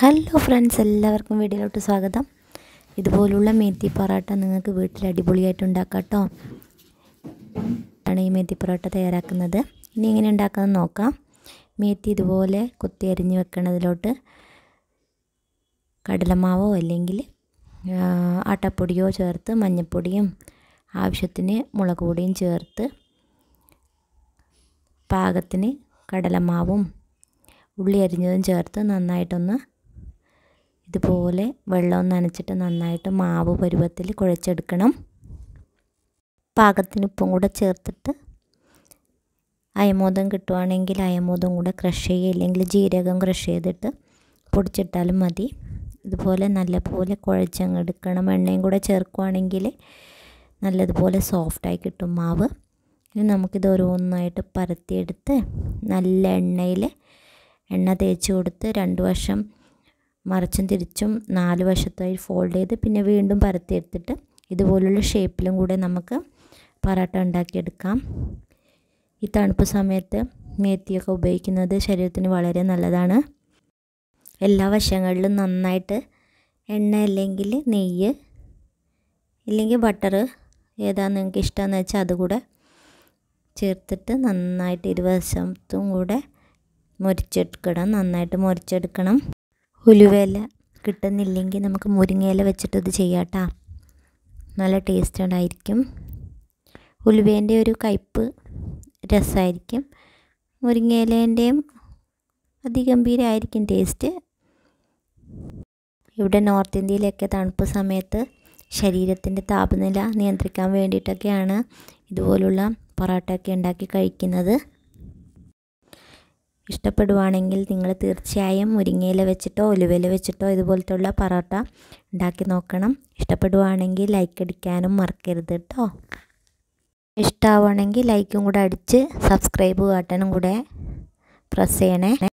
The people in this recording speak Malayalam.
ഹലോ ഫ്രണ്ട്സ് എല്ലാവർക്കും വീഡിയോയിലോട്ട് സ്വാഗതം ഇതുപോലുള്ള മേത്തി പൊറോട്ട നിങ്ങൾക്ക് വീട്ടിൽ അടിപൊളിയായിട്ട് ഉണ്ടാക്കാം കേട്ടോ ആണ് ഈ മേത്തി പൊറോട്ട തയ്യാറാക്കുന്നത് ഇനി എങ്ങനെ ഉണ്ടാക്കാമെന്ന് നോക്കാം മേത്തി ഇതുപോലെ കുത്തി അരിഞ്ഞ് വെക്കണതിലോട്ട് കടലമാവോ അല്ലെങ്കിൽ ആട്ടപ്പൊടിയോ ചേർത്ത് മഞ്ഞൾപ്പൊടിയും ആവശ്യത്തിന് മുളക് പൊടിയും ചേർത്ത് പാകത്തിന് കടലമാവും ഉള്ളി അരിഞ്ഞതും ചേർത്ത് നന്നായിട്ടൊന്ന് ഇതുപോലെ വെള്ളം നനച്ചിട്ട് നന്നായിട്ട് മാവ് പരുവത്തിൽ കുഴച്ചെടുക്കണം പാകത്തിന് ഉപ്പും കൂടെ ചേർത്തിട്ട് അയമോദം കിട്ടുവാണെങ്കിൽ അയമോദം കൂടെ ക്രഷ് ചെയ്യുക ഇല്ലെങ്കിൽ ജീരകം ക്രഷ് ചെയ്തിട്ട് പൊടിച്ചിട്ടാലും മതി ഇതുപോലെ നല്ലപോലെ കുഴച്ചങ്ങെടുക്കണം എണ്ണയും കൂടെ ചേർക്കുവാണെങ്കിൽ നല്ലതുപോലെ സോഫ്റ്റായി കിട്ടും മാവ് ഇനി നമുക്കിത് ഓരോന്നായിട്ട് പരത്തിയെടുത്ത് നല്ല എണ്ണയിൽ എണ്ണ തേച്ച് കൊടുത്ത് രണ്ട് വശം മറിച്ചും തിരിച്ചും നാല് വശത്തായി ഫോൾഡ് ചെയ്ത് പിന്നെ വീണ്ടും പരത്തിയെടുത്തിട്ട് ഇതുപോലുള്ള ഷേപ്പിലും കൂടെ നമുക്ക് പറാട്ട ഉണ്ടാക്കിയെടുക്കാം ഈ തണുപ്പ് സമയത്ത് മേത്തിയൊക്കെ ഉപയോഗിക്കുന്നത് ശരീരത്തിന് വളരെ നല്ലതാണ് എല്ലാ വശങ്ങളിലും നന്നായിട്ട് എണ്ണ അല്ലെങ്കിൽ നെയ്യ് ഇല്ലെങ്കിൽ ബട്ടർ ഏതാണ് നിങ്ങൾക്ക് ഇഷ്ടമെന്ന് വെച്ചാൽ അതുകൂടെ ചേർത്തിട്ട് നന്നായിട്ട് ഇരുവശത്തും കൂടെ മുരിച്ചെടുക്കണം നന്നായിട്ട് മുരിച്ചെടുക്കണം ഉലുവേല കിട്ടുന്നില്ലെങ്കിൽ നമുക്ക് മുരിങ്ങയില വെച്ചിട്ട് ഇത് നല്ല ടേസ്റ്റ് ഉണ്ടായിരിക്കും ഉലുവേൻ്റെ ഒരു കയ്പ്പ് രസമായിരിക്കും മുരിങ്ങയിലേൻ്റെയും അതിഗംഭീരമായിരിക്കും ടേസ്റ്റ് ഇവിടെ നോർത്ത് ഇന്ത്യയിലൊക്കെ തണുപ്പ് സമയത്ത് ശരീരത്തിൻ്റെ താപനില നിയന്ത്രിക്കാൻ വേണ്ടിയിട്ടൊക്കെയാണ് ഇതുപോലുള്ള പൊറോട്ടയൊക്കെ ഉണ്ടാക്കി കഴിക്കുന്നത് ഇഷ്ടപ്പെടുവാണെങ്കിൽ നിങ്ങൾ തീർച്ചയായും മുരിങ്ങയില വെച്ചിട്ടോ ഒലുവയില വെച്ചിട്ടോ ഇതുപോലത്തുള്ള പറോട്ട ഉണ്ടാക്കി നോക്കണം ഇഷ്ടപ്പെടുവാണെങ്കിൽ ലൈക്ക് അടിക്കാനും മറക്കരുത് കേട്ടോ ഇഷ്ടമാവുകയാണെങ്കിൽ ലൈക്കും കൂടെ അടിച്ച് സബ്സ്ക്രൈബ് ബട്ടണും കൂടെ പ്രസ് ചെയ്യണേ